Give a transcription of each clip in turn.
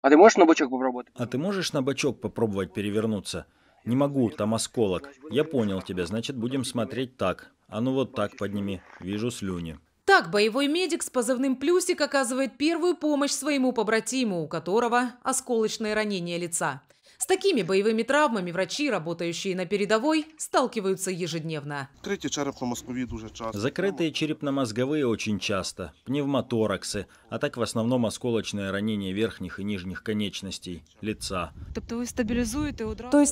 А ты можешь на бочок попробовать? А ты можешь на бочок попробовать перевернуться? Не могу, там осколок. Я понял тебя, значит будем смотреть так. А ну вот так подними, вижу слюни. Так боевой медик с позывным «Плюсик» оказывает первую помощь своему побратиму, у которого осколочное ранение лица. С такими боевыми травмами врачи, работающие на передовой, сталкиваются ежедневно. Закрытые черепно-мозговые очень часто, пневмотораксы, а так в основном осколочное ранение верхних и нижних конечностей, лица. То есть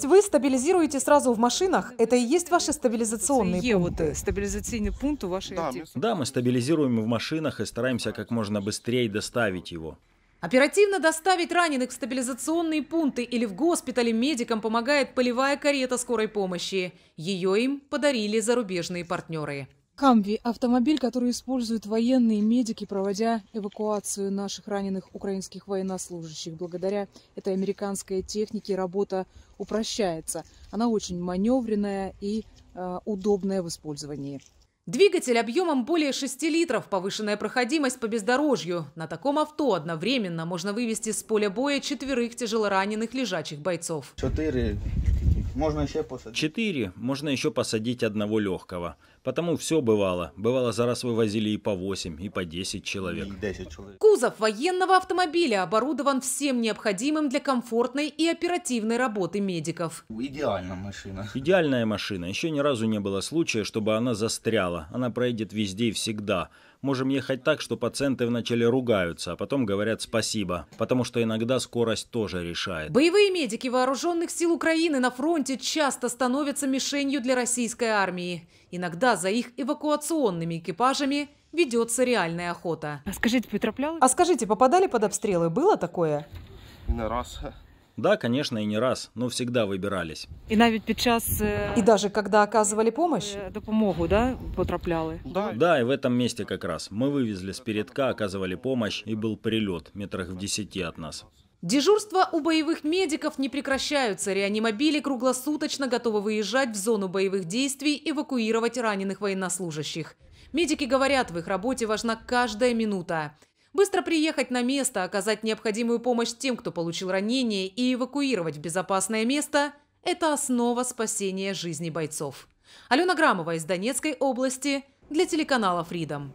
вы стабилизируете сразу в машинах? Это и есть ваши стабилизационные пункты? Стабилизационный пункт у вашей Да, мы стабилизируем в машинах и стараемся как можно быстрее доставить его. Оперативно доставить раненых в стабилизационные пункты или в госпитале медикам помогает полевая карета скорой помощи. Ее им подарили зарубежные партнеры. Камви – автомобиль, который используют военные медики, проводя эвакуацию наших раненых украинских военнослужащих. Благодаря этой американской технике работа упрощается. Она очень маневренная и э, удобная в использовании. Двигатель объемом более 6 литров, повышенная проходимость по бездорожью. На таком авто одновременно можно вывести с поля боя четверых тяжелораненых лежачих бойцов. Четыре можно еще посадить. Четыре. Можно еще посадить одного легкого. Потому все бывало. Бывало, за раз вывозили и по 8, и по 10 человек. 10 человек. Кузов военного автомобиля оборудован всем необходимым для комфортной и оперативной работы медиков. Идеальная машина. Идеальная машина. Еще ни разу не было случая, чтобы она застряла. Она проедет везде и всегда. Можем ехать так, что пациенты вначале ругаются, а потом говорят спасибо, потому что иногда скорость тоже решает. Боевые медики вооруженных сил Украины на фронте часто становятся мишенью для российской армии. Иногда за их эвакуационными экипажами ведется реальная охота. А скажите, потрапляли? А скажите, попадали под обстрелы? Было такое? Не раз. Да, конечно, и не раз, но всегда выбирались. И навіть під час... И даже когда оказывали помощь? Допомогу, да, потрапляли? Да. да, и в этом месте как раз. Мы вывезли с передка, оказывали помощь, и был прилет метрах в десяти от нас. Дежурства у боевых медиков не прекращаются. Реанимобили круглосуточно готовы выезжать в зону боевых действий, эвакуировать раненых военнослужащих. Медики говорят, в их работе важна каждая минута. Быстро приехать на место, оказать необходимую помощь тем, кто получил ранение, и эвакуировать в безопасное место – это основа спасения жизни бойцов. Алена Грамова из Донецкой области для телеканала Freedom.